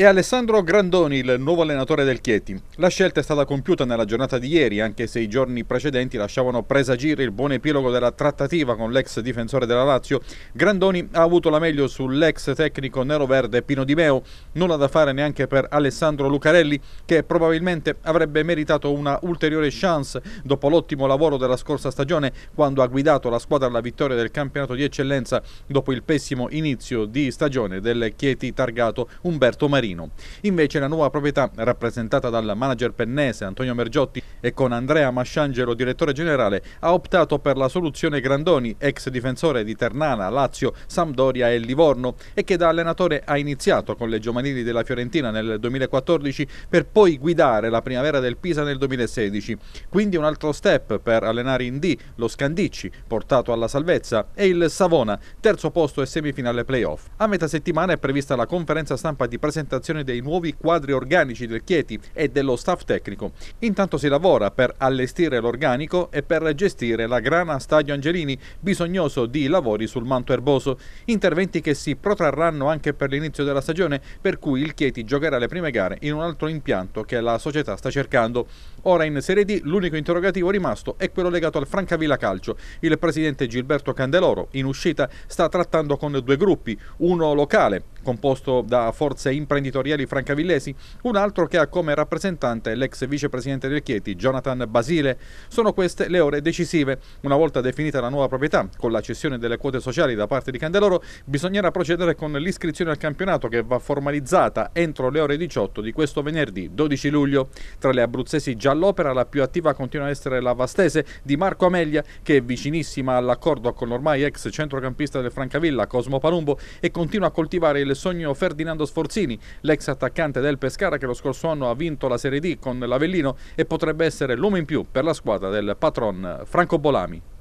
E Alessandro Grandoni il nuovo allenatore del Chieti. La scelta è stata compiuta nella giornata di ieri, anche se i giorni precedenti lasciavano presagire il buon epilogo della trattativa con l'ex difensore della Lazio. Grandoni ha avuto la meglio sull'ex tecnico nero-verde Pino Di Meo, nulla da fare neanche per Alessandro Lucarelli, che probabilmente avrebbe meritato una ulteriore chance dopo l'ottimo lavoro della scorsa stagione, quando ha guidato la squadra alla vittoria del campionato di eccellenza dopo il pessimo inizio di stagione del Chieti targato Umberto Marini. Torino. Invece la nuova proprietà rappresentata dal manager pennese Antonio Mergiotti e con Andrea Masciangelo, direttore generale, ha optato per la soluzione Grandoni, ex difensore di Ternana, Lazio, Sampdoria e Livorno e che da allenatore ha iniziato con le giovanili della Fiorentina nel 2014 per poi guidare la primavera del Pisa nel 2016. Quindi un altro step per allenare in D lo Scandicci, portato alla salvezza, e il Savona, terzo posto e semifinale playoff. A metà settimana è prevista la conferenza stampa di presentazione dei nuovi quadri organici del Chieti e dello staff tecnico. Intanto si lavora lavora per allestire l'organico e per gestire la grana Stadio Angelini, bisognoso di lavori sul manto erboso. Interventi che si protrarranno anche per l'inizio della stagione, per cui il Chieti giocherà le prime gare in un altro impianto che la società sta cercando. Ora in Serie D l'unico interrogativo rimasto è quello legato al Francavilla Calcio. Il presidente Gilberto Candeloro, in uscita, sta trattando con due gruppi, uno locale composto da forze imprenditoriali francavillesi, un altro che ha come rappresentante l'ex vicepresidente del Chieti, Jonathan Basile. Sono queste le ore decisive. Una volta definita la nuova proprietà, con la cessione delle quote sociali da parte di Candeloro, bisognerà procedere con l'iscrizione al campionato che va formalizzata entro le ore 18 di questo venerdì 12 luglio. Tra le abruzzesi già all'opera, la più attiva continua a essere la Vastese di Marco Amelia, che è vicinissima all'accordo con l'ormai ex centrocampista del Francavilla, Cosmo Palumbo, e continua a coltivare il sogno Ferdinando Sforzini, l'ex attaccante del Pescara che lo scorso anno ha vinto la Serie D con l'Avellino e potrebbe essere l'uomo in più per la squadra del patron Franco Bolami.